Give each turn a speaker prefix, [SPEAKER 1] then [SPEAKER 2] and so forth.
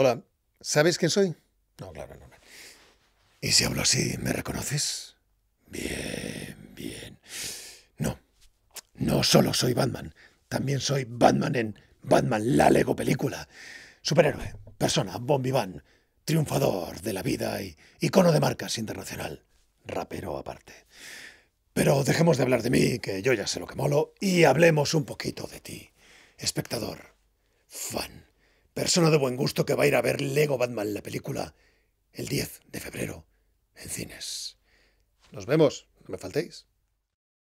[SPEAKER 1] Hola,
[SPEAKER 2] ¿sabes quién soy?
[SPEAKER 1] No, claro, no. ¿Y si hablo así,
[SPEAKER 3] me reconoces? Bien, bien. No, no solo soy Batman, también soy Batman en Batman, la Lego película. Superhéroe, persona, bombiván, triunfador de la vida y icono de marcas internacional, rapero aparte. Pero dejemos de hablar de mí, que yo ya sé lo que molo, y hablemos un poquito de ti, espectador, fan persona de buen gusto que va a ir a ver Lego Batman, la película, el 10 de febrero, en
[SPEAKER 4] cines.
[SPEAKER 5] Nos vemos, no me faltéis.